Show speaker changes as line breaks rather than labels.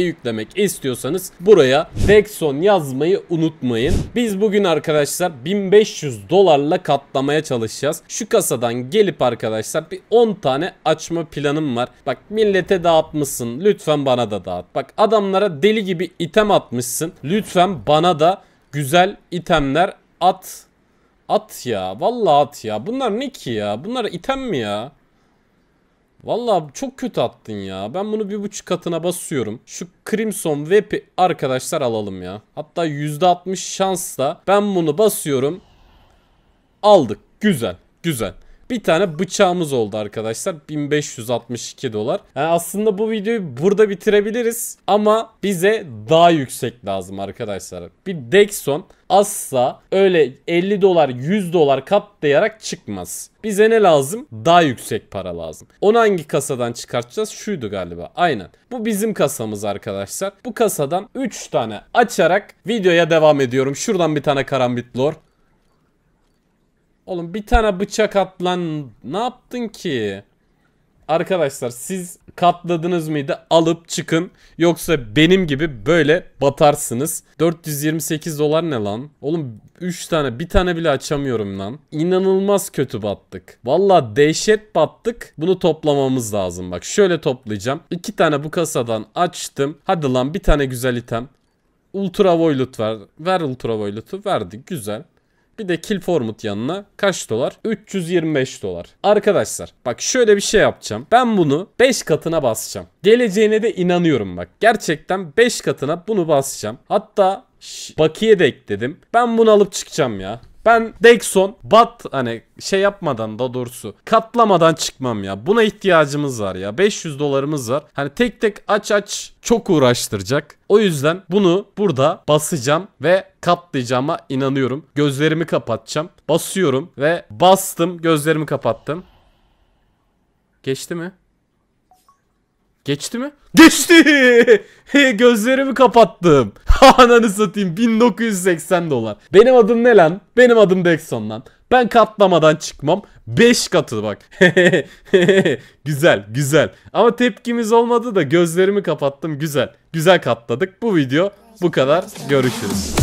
seviye yüklemek istiyorsanız buraya Dexon yazmayı unutmayın. Biz bugün arkadaşlar 1500 dolarla katlamaya çalışacağız. Şu kasadan gelip arkadaşlar bir 10 tane açma planım var. Bak millete dağıtmışsın lütfen bana da dağıt. Bak adamlara deli gibi item atmışsın. Lütfen bana da güzel itemler at. At ya. Vallahi at ya. Bunlar ne ki ya? Bunlar item mi ya? Vallahi çok kötü attın ya. Ben bunu bir buçuk katına basıyorum. Şu Crimson Web'i arkadaşlar alalım ya. Hatta %60 şansla ben bunu basıyorum. Aldık. Güzel. Güzel bir tane bıçağımız oldu arkadaşlar. 1562 dolar. Yani aslında bu videoyu burada bitirebiliriz. Ama bize daha yüksek lazım arkadaşlar. Bir Dexon asla öyle 50 dolar 100 dolar katlayarak çıkmaz. Bize ne lazım? Daha yüksek para lazım. Onu hangi kasadan çıkartacağız? Şuydu galiba. Aynen. Bu bizim kasamız arkadaşlar. Bu kasadan 3 tane açarak videoya devam ediyorum. Şuradan bir tane karambit lore. Oğlum bir tane bıçak at lan. Ne yaptın ki? Arkadaşlar siz katladınız mıydı alıp çıkın. Yoksa benim gibi böyle batarsınız. 428 dolar ne lan? Oğlum 3 tane bir tane bile açamıyorum lan. İnanılmaz kötü battık. Valla dehşet battık. Bunu toplamamız lazım bak. Şöyle toplayacağım. 2 tane bu kasadan açtım. Hadi lan bir tane güzel item. Ultra Voilut ver. Ver Ultra Voilut'u. Verdi. Güzel. Bir de kill formut yanına kaç dolar? 325 dolar. Arkadaşlar bak şöyle bir şey yapacağım. Ben bunu 5 katına basacağım. Geleceğine de inanıyorum bak. Gerçekten 5 katına bunu basacağım. Hatta bakiye de ekledim. Ben bunu alıp çıkacağım ya. Ben Dexon bat hani şey yapmadan da doğrusu katlamadan çıkmam ya. Buna ihtiyacımız var ya. 500 dolarımız var. Hani tek tek aç aç çok uğraştıracak. O yüzden bunu burada basacağım ve katlayacağıma inanıyorum. Gözlerimi kapatacağım. Basıyorum ve bastım. Gözlerimi kapattım. Geçti mi? Geçti mi? Geçti! Gözlerimi kapattım. Ananı satayım 1980 dolar. Benim adım ne lan? Benim adım Dexon lan. Ben katlamadan çıkmam. 5 katı bak. güzel güzel. Ama tepkimiz olmadı da gözlerimi kapattım. Güzel. Güzel katladık. Bu video bu kadar. Görüşürüz.